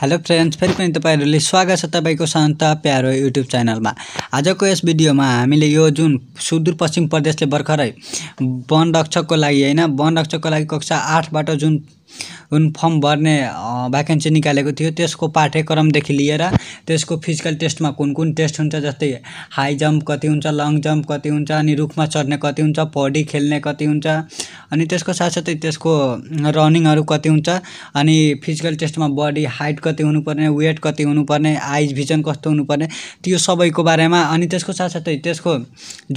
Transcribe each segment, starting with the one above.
hello friends फेरि पनि तपाईँहरूले स्वागत छ तपाईँको शान्त प्यारो युट्युब च्यानलमा आजको यस भिडियोमा हामीले यो जुन सुदूरपश्चिम प्रदेशले भर्खरै रक्षकको लागि होइन रक्षकको लागि कक्षा आठबाट जुन उन फर्म भर्ने भ्याकेन्सी निकालेको थियो त्यसको पाठ्यक्रमदेखि लिएर त्यसको फिजिकल टेस्टमा कुन कुन टेस्ट हुन्छ जस्तै हाई जम्प कति हुन्छ लङ जम्प कति हुन्छ अनि रुखमा चढ्ने कति हुन्छ पौडी खेल्ने कति हुन्छ अनि त्यसको साथसाथै त्यसको रनिङहरू कति हुन्छ अनि फिजिकल टेस्टमा बडी हाइट कति हुनुपर्ने वेट कति हुनुपर्ने आइज भिजन कस्तो हुनुपर्ने त्यो सबैको बारेमा अनि त्यसको साथसाथै त्यसको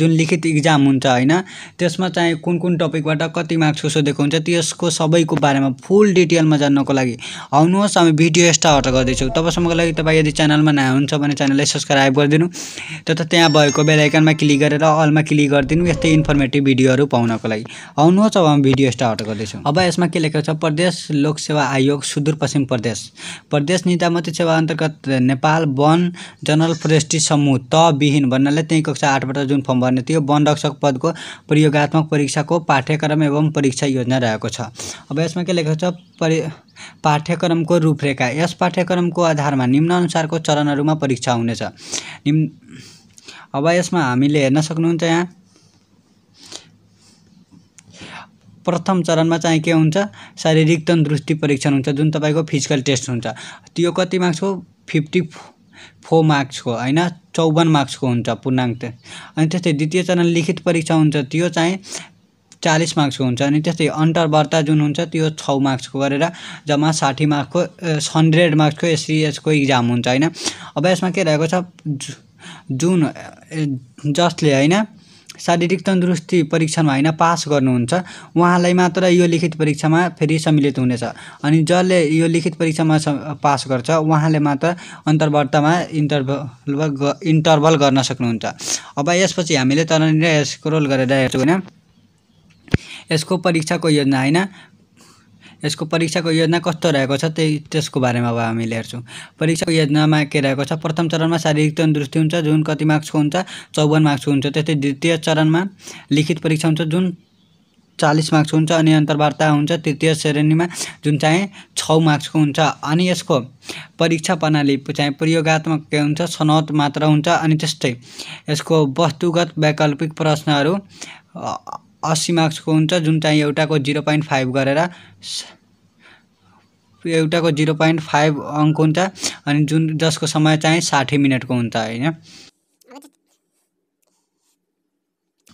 जुन लिखित इक्जाम हुन्छ होइन त्यसमा चाहिँ कुन कुन टपिकबाट कति मार्क्स सोधेको हुन्छ त्यसको सबैको बारेमा फुल डिटेलमा जान्नको लागि आउनुहोस् हामी भिडियो एक्स्ट्राबाट गर्दैछौँ तबसम्मको लागि तपाईँ यदि च्यानलमा नयाँ हुन्छ भने च्यानललाई सब्सक्राइब गरिदिनु तथा त्यहाँ भएको बेलायकनमा क्लिक गरेर अलमा क्लिक गरिदिनु यस्तै इन्फर्मेटिभ भिडियोहरू पाउनको लागि आउनुहोस् अब हामी भिडियो स्टार्ट गर्दैछौँ अब यसमा के लेखेको छ प्रदेश लोकसेवा आयोग सुदूरपश्चिम प्रदेश प्रदेश निजामती सेवा अन्तर्गत नेपाल वन जनरल फोरेस्ट्री समूह त विहीन भन्नाले त्यही कक्षा आठबाट जुन फर्म भर्ने थियो वन रक्षक पदको प्रयोगत्मक परीक्षाको पाठ्यक्रम एवं परीक्षा योजना रहेको छ अब यसमा के लेखेको छ परि पाठ्यक्रमको रूपरेखा यस पाठ्यक्रमको आधारमा निम्नअनुसारको चरणहरूमा परीक्षा हुनेछ निम् अब यसमा हामीले हेर्न सक्नुहुन्छ यहाँ प्रथम चरणमा चाहिँ के हुन्छ शारीरिक तन्दुरुस्ती परीक्षण हुन्छ जुन तपाईँको फिजिकल टेस्ट हुन्छ त्यो कति मार्क्सको फिफ्टी फोर मार्क्सको होइन चौवन मार्क्सको हुन्छ पूर्णाङ्क अनि त्यस्तै द्वितीय चरण लिखित परीक्षा हुन्छ त्यो चाहिँ चालिस मार्क्सको हुन्छ अनि त्यस्तै अन्तर्वार्ता जुन हुन्छ त्यो छ मार्क्सको गरेर जम्मा साठी मार्क्सको हन्ड्रेड मार्क्सको एसिएसको इक्जाम हुन्छ होइन अब यसमा के रहेको छ जुन जसले होइन शारीरिक तन्दुरुस्ती परीक्षामा होइन पास गर्नुहुन्छ उहाँलाई मात्र यो लिखित परीक्षामा फेरि सम्मिलित हुनेछ अनि जसले यो लिखित परीक्षामा पास गर्छ उहाँले मात्र अन्तर्वार्तामा इन्टरभल इन्टरभल गर्न सक्नुहुन्छ अब यसपछि हामीले यसको स्क्रोल गरेर हेर्छौँ होइन यसको परीक्षाको योजना होइन यसको परीक्षाको योजना कस्तो रहेको छ त्यही त्यसको बारेमा अब हामीले हेर्छौँ परीक्षाको योजनामा के रहेको छ प्रथम चरणमा शारीरिक तन्दुरुस्ती हुन्छ जुन कति मार्क्सको हुन्छ चौवन मार्क्सको हुन्छ त्यस्तै द्वितीय चरणमा लिखित परीक्षा हुन्छ जुन चालिस मार्क्स हुन्छ अनि अन्तर्वार्ता हुन्छ तृतीय श्रेणीमा जुन चाहिँ छ मार्क्सको हुन्छ अनि यसको परीक्षा प्रणाली चाहिँ प्रयोगत्मक के हुन्छ सनौत मात्र हुन्छ अनि त्यस्तै यसको वस्तुगत वैकल्पिक प्रश्नहरू अस्सी मार्क्सको हुन्छ जुन चाहिँ एउटाको जिरो पोइन्ट फाइभ गरेर एउटाको जिरो पोइन्ट फाइभ अङ्क हुन्छ अनि जुन जसको समय चाहिँ साठी मिनटको हुन्छ होइन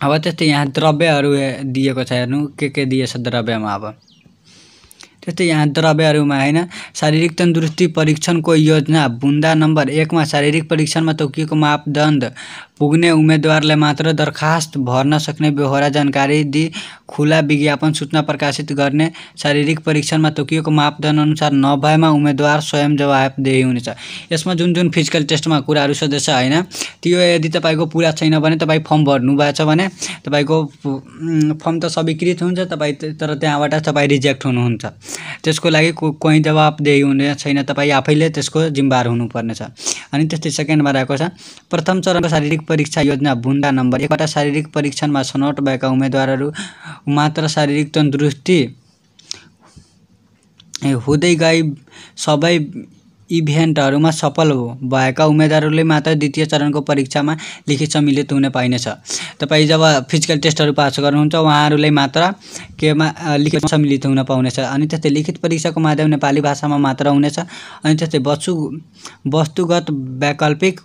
अब त्यस्तै यहाँ द्रव्यहरू दिएको छ हेर्नु के के दिएछ द्रव्यमा अब त्यस्तै यहाँ द्रव्यहरूमा होइन शारीरिक तन्दुरुस्ती परीक्षणको योजना बुन्दा नम्बर एकमा शारीरिक परीक्षणमा तोकिएको मापदण्ड पुग्ने उम्मेदवारले मात्र दरखास्त भर्न सक्ने बेहोरा जानकारी दि खुला विज्ञापन सूचना प्रकाशित गर्ने शारीरिक परीक्षणमा तोकिएको मापदण्ड अनुसार नभएमा उम्मेदवार स्वयं जवाबदेही हुनेछ यसमा जुन जुन फिजिकल टेस्टमा कुराहरू सोधेछ होइन त्यो यदि तपाईँको पुरा छैन भने तपाईँ फर्म भर्नु भएछ भने तपाईँको फर्म त स्वीकृत हुन्छ तपाईँ तर त्यहाँबाट तपाईँ रिजेक्ट हुनुहुन्छ त्यसको लागि कोही जवाब देही हुने छैन तपाईँ आफैले त्यसको जिम्मेवार हुनुपर्नेछ अनि त्यस्तै सेकेन्डमा रहेको छ प्रथम चरणको शारीरिक परीक्षा योजना भुन्डा नम्बर एकवटा शारीरिक परीक्षणमा छनौट भएका उम्मेदवारहरू मात्र शारीरिक तन्दुरुस्ती हुँदै गई सबै इभेन्टहरूमा सफल भएका उम्मेद्वारहरूले मात्र द्वितीय चरणको परीक्षामा लिखित सम्मिलित हुन पाइनेछ तपाईँ जब फिजिकल टेस्टहरू पास गर्नुहुन्छ उहाँहरूले मात्र केमा लिखित सम्मिलित हुन पाउनेछ अनि त्यस्तै लिखित परीक्षाको माध्यम नेपाली भाषामा मात्र हुनेछ अनि त्यस्तै वस्तु वस्तुगत वैकल्पिक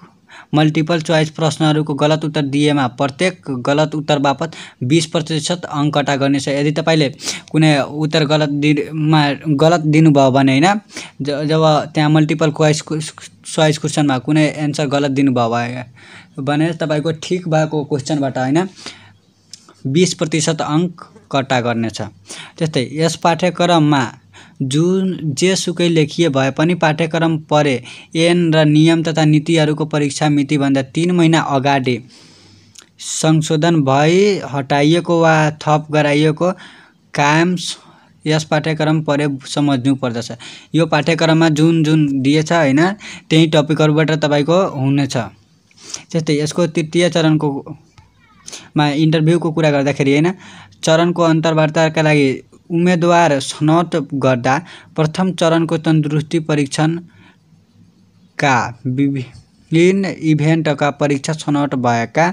मल्टिपल चोइस प्रश्नहरूको गलत उत्तर दिएमा प्रत्येक गलत उत्तर बापत बिस प्रतिशत अङ्क कटा गर्नेछ यदि तपाईँले कुनै उत्तर गलत दिमा गलत दिनुभयो भने होइन जब त्यहाँ मल्टिपल चोइस चोइस क्वेसनमा कुनै एन्सर गलत दिनुभयो भने तपाईँको ठिक भएको क्वेसनबाट होइन बिस प्रतिशत अङ्क कटा गर्नेछ त्यस्तै यस पाठ्यक्रममा जुन जेसुकै लेखिए भए पनि पाठ्यक्रम परे एन र नियम तथा नीतिहरूको परीक्षा मितिभन्दा तिन महिना अगाडि संशोधन भई हटाइएको वा थप गराइएको काम यस पाठ्यक्रम परे सम्झ्नु पर्दछ यो पाठ्यक्रममा जुन जुन दिएछ होइन त्यही टपिकहरूबाट तपाईँको हुनेछ त्यस्तै यसको तृतीय चरणको मा इन्टरभ्यूको कुरा गर्दाखेरि होइन चरणको अन्तर्वार्ताका लागि उम्मेदवार छनौट गर्दा प्रथम चरणको तन्दुरुस्ती परीक्षणका विभिन्न इभेन्टका परीक्षा छनौट भएका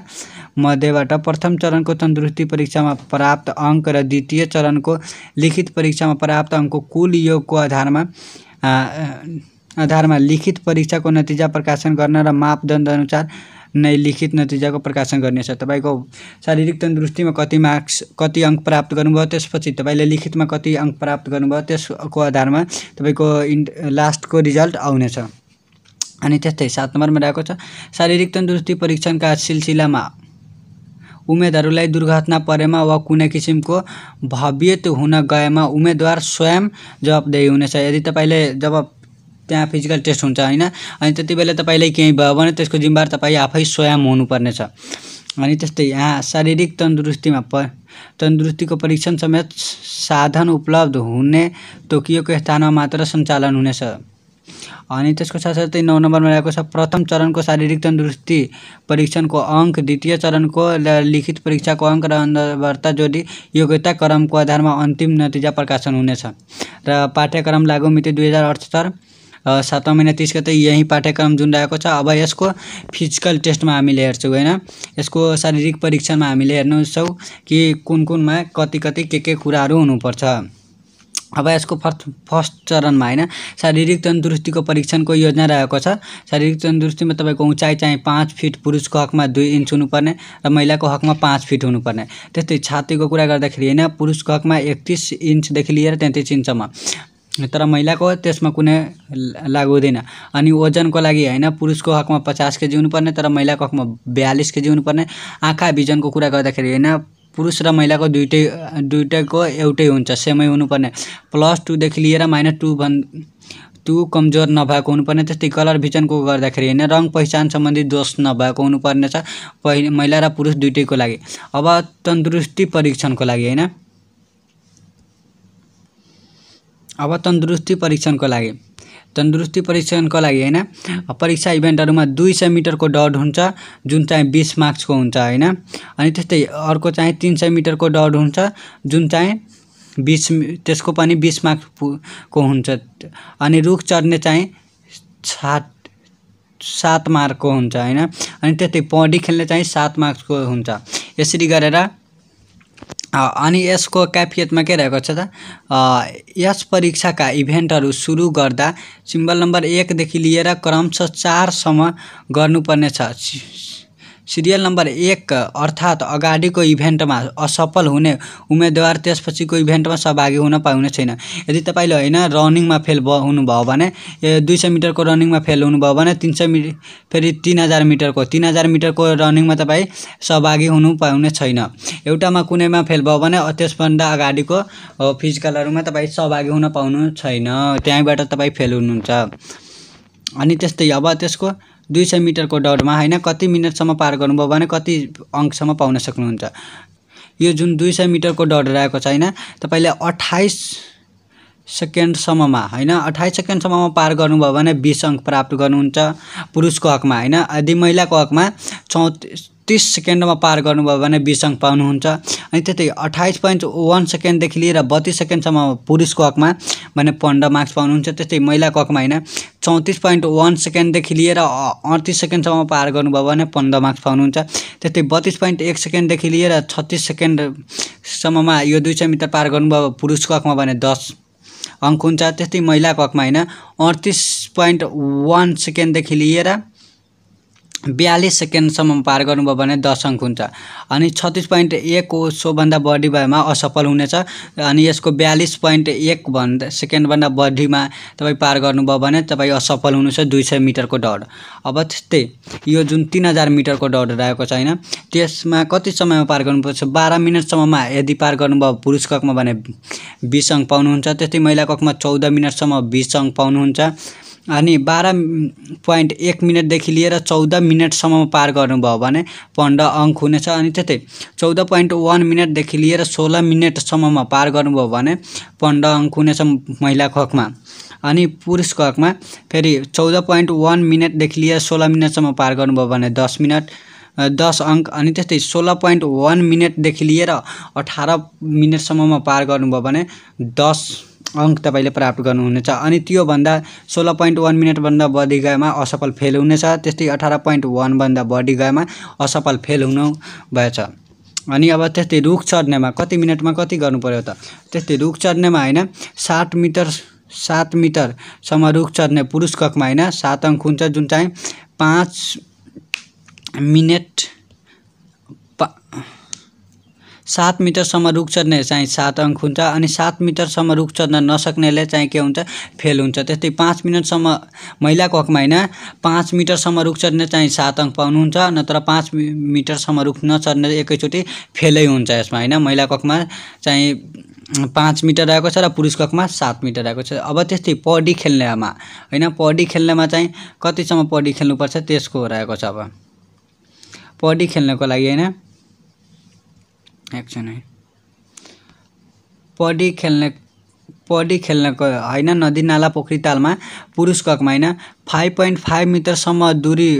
मध्येबाट प्रथम चरणको तन्दुरुस्ती परीक्षामा प्राप्त अङ्क र द्वितीय चरणको लिखित परीक्षामा प्राप्त अङ्कको कुल योगको आधारमा आधारमा लिखित परीक्षाको नतिजा प्रकाशन गर्न र मापदण्ड अनुसार नै लिखित नतिजाको प्रकाशन गर्नेछ तपाईँको शारीरिक तन्दुरुस्तीमा कति मार्क्स कति अङ्क प्राप्त गर्नुभयो त्यसपछि तपाईँले लिखितमा कति अङ्क प्राप्त गर्नुभयो त्यसको आधारमा तपाईँको इन् लास्टको रिजल्ट आउनेछ अनि त्यस्तै सात नम्बरमा रहेको छ शारीरिक तन्दुरुस्ती परीक्षणका सिलसिलामा उम्मेदहरूलाई दुर्घटना परेमा वा कुनै किसिमको भव्यत हुन गएमा उम्मेदवार स्वयं जवाबदेही हुनेछ यदि तपाईँले जब त्यहाँ फिजिकल टेस्ट हुन्छ होइन अनि त्यति बेला तपाईँलाई केही भयो भने त्यसको जिम्मेवार तपाईँ आफै स्वयं हुनुपर्नेछ अनि त्यस्तै यहाँ शारीरिक तन्दुरुस्तीमा प तन्दुरुस्तीको परीक्षण समेत साधन उपलब्ध हुने तोकियोको स्थानमा मात्र सञ्चालन हुनेछ अनि त्यसको साथसाथै नौ नम्बरमा रहेको छ प्रथम चरणको शारीरिक तन्दुरुस्ती परीक्षणको अङ्क द्वितीय चरणको लिखित परीक्षाको अङ्क र अन्तर्वार्ता जोडी योग्यता क्रमको आधारमा अन्तिम नतिजा प्रकाशन हुनेछ र पाठ्यक्रम लागु मिति दुई हजार अठहत्तर सातौँ महिना तिस गते यही पाठ्यक्रम जुन रहेको छ अब यसको फिजिकल टेस्टमा हामीले हेर्छौँ होइन यसको शारीरिक परीक्षणमा हामीले हेर्नु हेर्नेछौँ कि कुन कुनमा कति कति के के कुराहरू हुनुपर्छ अब यसको फर्स्ट फर्स्ट चरणमा होइन शारीरिक तन्दुरुस्तीको परीक्षणको योजना रहेको छ शारीरिक तन्दुरुस्तीमा तपाईँको उचाइ चाहिँ पाँच फिट पुरुषको हकमा दुई इन्च हुनुपर्ने र महिलाको हकमा पाँच फिट हुनुपर्ने त्यस्तै छातीको कुरा गर्दाखेरि होइन पुरुषको हकमा एकतिस इन्चदेखि लिएर तेत्तिस इन्चसम्म तर महिलाको त्यसमा कुनै लागु हुँदैन अनि ओजनको लागि होइन पुरुषको हकमा पचास केजी हुनुपर्ने तर महिलाको हकमा बयालिस केजी हुनुपर्ने आँखा भिजनको कुरा गर्दाखेरि होइन पुरुष र महिलाको दुइटै दुइटैको एउटै हुन्छ सेमै हुनुपर्ने प्लस टूदेखि लिएर माइनस टू भन् टु कमजोर नभएको हुनुपर्ने त्यस्तै कलर भिजनको गर्दाखेरि होइन रङ पहिचान सम्बन्धी दोष नभएको हुनुपर्नेछ पहि महिला र पुरुष दुइटैको लागि अब तन्दुरुस्ती परीक्षणको लागि होइन अब तन्दुरुस्ती परीक्षणको लागि तन्दुरुस्ती परीक्षणको लागि होइन परीक्षा इभेन्टहरूमा दुई सय मिटरको डट हुन्छ जुन चाहिँ बिस मार्क्सको हुन्छ होइन अनि त्यस्तै अर्को चाहिँ तिन सय मिटरको डट हुन्छ जुन चाहिँ बिस त्यसको पनि बिस को हुन्छ अनि रुख चढ्ने चाहिँ सात सात मार्कको हुन्छ होइन अनि त्यस्तै पौडी खेल्ने चाहिँ सात मार्क्सको हुन्छ यसरी गरेर अनि यसको क्याफियतमा के रहेको छ त यस परीक्षाका इभेन्टहरू सुरु गर्दा सिम्बल नम्बर एकदेखि लिएर क्रमशः चारसम्म गर्नुपर्नेछ सिरियल नम्बर एक अर्थात् अगाडिको इभेन्टमा असफल हुने उम्मेदवार त्यसपछिको इभेन्टमा सहभागी हुन पाउने छैन यदि तपाईँले होइन रनिङमा फेल हुनुभयो भने दुई सय मिटरको रनिङमा फेल हुनुभयो भने तिन सय मिटर फेरि तिन हजार मिटरको तिन हजार मिटरको रनिङमा तपाईँ सहभागी हुनु पाउने छैन एउटामा कुनैमा फेल भयो भने त्यसभन्दा अगाडिको फिजिकलहरूमा तपाईँ सहभागी हुन पाउनु छैन त्यहीँबाट तपाईँ फेल हुनुहुन्छ अनि त्यस्तै अब त्यसको दुई सय मिटरको दौडमा होइन कति मिनटसम्म पार गर्नुभयो भने कति अङ्कसम्म पाउन सक्नुहुन्छ यो जुन दुई सय मिटरको दौड रहेको छ होइन तपाईँले अठाइस सेकेन्डसम्ममा होइन अठाइस सेकेन्डसम्ममा पार गर्नुभयो भने बिस अङ्क प्राप्त गर्नुहुन्छ पुरुषको हकमा होइन यदि महिलाको हकमा चौतिस तिस सेकेन्डमा पार गर्नुभयो भने बिस अङ्क पाउनुहुन्छ अनि त्यस्तै अठाइस पोइन्ट वान सेकेन्डदेखि लिएर बत्तिस सेकेन्डसम्म पुरुषको हकमा भने पन्ध्र मार्क्स पाउनुहुन्छ त्यस्तै महिलाको हकमा होइन चौतिस पोइन्ट वान सेकेन्डदेखि लिएर अडतिस सेकेन्डसम्म पार गर्नुभयो भने पन्ध्र मार्क्स पाउनुहुन्छ त्यस्तै बत्तिस पोइन्ट एक सेकेन्डदेखि लिएर छत्तिस सेकेन्डसम्ममा यो दुई सय मिटर पार गर्नुभयो पुरुषको हकमा भने दस अङ्क हुन्छ त्यस्तै महिलाको हकमा होइन अडतिस पोइन्ट वान सेकेन्डदेखि लिएर बयालिस सेकेन्डसम्म पार गर्नुभयो भने दस अङ्क हुन्छ अनि छत्तिस पोइन्ट एकको सोभन्दा बढी भएमा असफल हुनेछ अनि यसको बयालिस पोइन्ट एक भन्दा सेकेन्डभन्दा बढीमा तपाईँ पार गर्नुभयो भने तपाईँ असफल हुनुहुन्छ दुई सय मिटरको दौड अब त्यस्तै यो जुन तिन हजार मिटरको दौड रहेको छ छैन त्यसमा कति समयमा पार गर्नुपर्छ बाह्र मिनटसम्ममा यदि पार गर्नुभयो पुरुष कक्षमा भने बिस अङ्क पाउनुहुन्छ त्यस्तै महिला कक्षमा चौध मिनटसम्म बिस अङ्क पाउनुहुन्छ अनि बाह्र पोइन्ट एक मिनटदेखि लिएर चौध मिनटसम्म पार गर्नुभयो भने पन्ध्र अङ्क हुनेछ अनि त्यतै चौध पोइन्ट वान मिनटदेखि लिएर सोह्र मिनटसम्ममा पार गर्नुभयो भने पन्ध्र अङ्क हुनेछ महिला खकमा अनि पुरुष खकमा फेरि चौध पोइन्ट वान मिनटदेखि लिएर सोह्र मिनटसम्म पार गर्नुभयो भने दस मिनट दस अङ्क अनि त्यस्तै सोह्र पोइन्ट वान मिनटदेखि लिएर अठार मिनटसम्ममा पार गर्नुभयो भने दस अङ्क तपाईँले प्राप्त गर्नुहुनेछ अनि त्योभन्दा सोह्र पोइन्ट वान मिनटभन्दा बढी गएमा असफल फेल हुनेछ त्यस्तै अठार पोइन्ट वानभन्दा बढी गएमा असफल फेल हुनु भएछ अनि अब त्यस्तै रुख चढ्नेमा कति मिनटमा कति पऱ्यो त त्यस्तै रुख चढ्नेमा होइन साठ मिटर सात मिटरसम्म रुख चढ्ने पुरुष ककमा होइन सात अङ्क हुन्छ जुन चाहिँ पाँच मिनट सात मिटरसम्म रुख चढ्ने चाहिँ सात अङ्क हुन्छ अनि सात मिटरसम्म रुख चढ्न नसक्नेले चाहिँ के हुन्छ फेल हुन्छ त्यस्तै पाँच मिनटसम्म महिलाको हकमा होइन पाँच मिटरसम्म रुख चढ्ने चाहिँ सात अङ्क पाउनुहुन्छ नत्र पाँच मिटरसम्म रुख नचढ्ने एकैचोटि फेलै हुन्छ यसमा होइन महिलाको हकमा चाहिँ पाँच मिटर आएको छ र पुरुषको हकमा सात मिटर आएको छ अब त्यस्तै पडी खेल्नेमा होइन पडी खेल्नेमा चाहिँ कतिसम्म पडी खेल्नुपर्छ त्यसको रहेको छ अब पडी खेल्नको लागि होइन एक्सन है पडी खेल्ने पडी खेल्नको होइन नदी नाला पोखरी तालमा पुरुष ककमा होइन फाइभ पोइन्ट फाइभ मिटरसम्म दुरी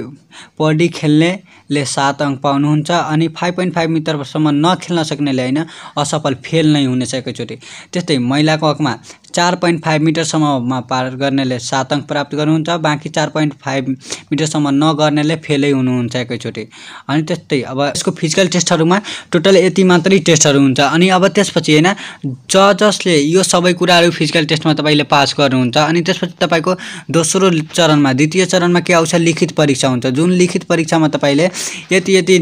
पडी खेल्नेले सात अङ्क पाउनुहुन्छ अनि फाइभ पोइन्ट फाइभ मिटरसम्म नखेल्न सक्नेले होइन असफल फेल नै हुनेछ एकैचोटि त्यस्तै महिलाको हकमा चार पोइन्ट फाइभ मिटरसम्ममा पार गर्नेले सात अङ्क प्राप्त गर्नुहुन्छ बाँकी चार पोइन्ट फाइभ मिटरसम्म नगर्नेले फेलै हुनुहुन्छ एकैचोटि अनि त्यस्तै अब यसको फिजिकल टेस्टहरूमा टोटल यति मात्रै टेस्टहरू हुन्छ अनि अब त्यसपछि होइन ज जसले यो सबै कुराहरू फिजिकल टेस्टमा तपाईँले पास गर्नुहुन्छ अनि त्यसपछि तपाईँको दोस्रो चरणमा द्वितीय चरणमा के आउँछ लिखित परीक्षा हुन्छ जुन लिखित परीक्षामा तपाईँले यति यति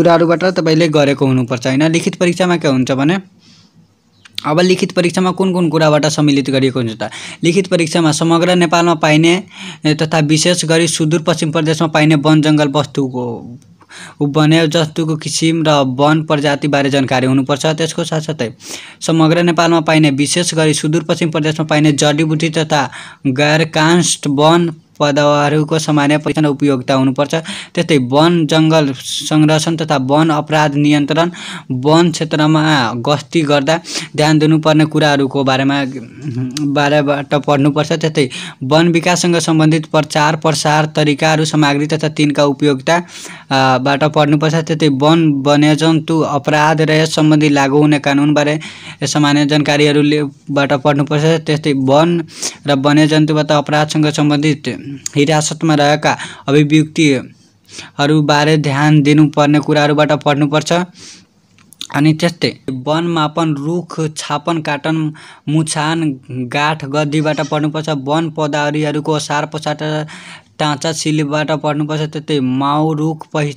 कुराहरूबाट तपाईँले गरेको हुनुपर्छ होइन लिखित परीक्षामा के हुन्छ भने अब लिखित परीक्षामा कुन कुन कुराबाट सम्मिलित गरिएको हुन्छ त लिखित परीक्षामा समग्र नेपालमा पाइने तथा विशेष गरी सुदूरपश्चिम प्रदेशमा पाइने वन जङ्गल वस्तुको वन्य जस्तुको किसिम र वन प्रजातिबारे जानकारी हुनुपर्छ त्यसको साथसाथै समग्र नेपालमा पाइने विशेष गरी सुदूरपश्चिम प्रदेशमा पाइने जडीबुटी तथा गैरकान्स्ट वन पदहरूको सामान्य परीक्षण उपयोगिता हुनुपर्छ त्यस्तै वन जङ्गल संरक्षण तथा वन अपराध नियन्त्रण वन क्षेत्रमा गस्ती गर्दा ध्यान दिनुपर्ने कुराहरूको बारेमा बारेबाट पढ्नुपर्छ त्यस्तै वन विकाससँग सम्बन्धित प्रचार प्रसार तरिकाहरू सामग्री तथा तिनका उपयोगिताबाट पढ्नुपर्छ त्यस्तै वन वन्यजन्तु अपराध र यस सम्बन्धी लागू हुने कानुनबारे सामान्य जानकारीहरूलेबाट पढ्नुपर्छ त्यस्तै वन र वन्यजन्तुबाट अपराधसँग सम्बन्धित हिरासतमा रहेका अभिव्यक्तिहरूबारे ध्यान दिनुपर्ने कुराहरूबाट पढ्नुपर्छ अनि त्यस्तै वन मापन रुख छापन काटन मुछान गाठ गद्दीबाट पढ्नुपर्छ वन पदावरीहरूको सार पसार टाँचा सिलेबाट पढ्नुपर्छ त्यस्तै माउ रुख पहि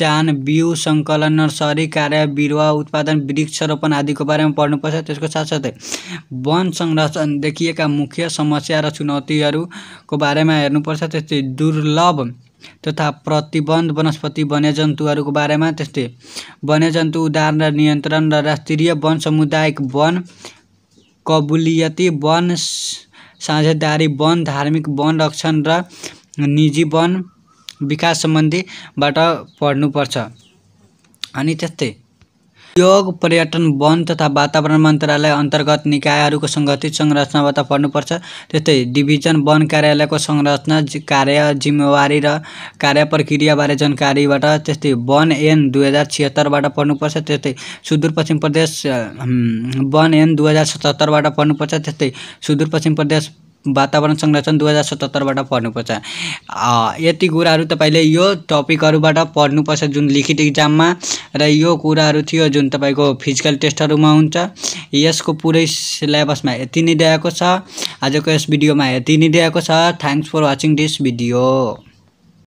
चान बिउ सङ्कलन नर्सरी कार्य बिरुवा उत्पादन वृक्षरोपण आदिको बारेमा पढ्नुपर्छ त्यसको साथसाथै वन संरक्षण देखिएका मुख्य समस्या र चुनौतीहरूको बारेमा हेर्नुपर्छ त्यस्तै दुर्लभ तथा प्रतिबन्ध वनस्पति वन्यजन्तुहरूको बारेमा त्यस्तै वन्यजन्तु उदाहरण र नियन्त्रण र राष्ट्रिय वन समुदायिक वन कबुलियती वन साझेदारी वन धार्मिक वन रक्षण र निजी वन विकास सम्बन्धीबाट पढ्नुपर्छ अनि त्यस्तै योग पर्यटन वन तथा वातावरण मन्त्रालय अन्तर्गत निकायहरूको सङ्गठित संरचनाबाट पढ्नुपर्छ त्यस्तै डिभिजन वन कार्यालयको संरचना कार्य जिम्मेवारी र कार्य प्रक्रियाबारे जानकारीबाट त्यस्तै वन एन दुई हजार छिहत्तरबाट पढ्नुपर्छ त्यस्तै सुदूरपश्चिम प्रदेश वन एन दुई हजार सतहत्तरबाट पढ्नुपर्छ त्यस्तै सुदूरपश्चिम प्रदेश वातावरण संरक्षण दुई हजार सतहत्तरबाट पढ्नुपर्छ यति कुराहरू तपाईँले यो टपिकहरूबाट पढ्नुपर्छ जुन लिखित इक्जाममा र यो कुराहरू थियो जुन तपाईँको फिजिकल टेस्टहरूमा हुन्छ यसको पुरै सिलेबसमा यति नै दिएको छ आजको यस भिडियोमा यति नै दिएको छ thanks for watching this video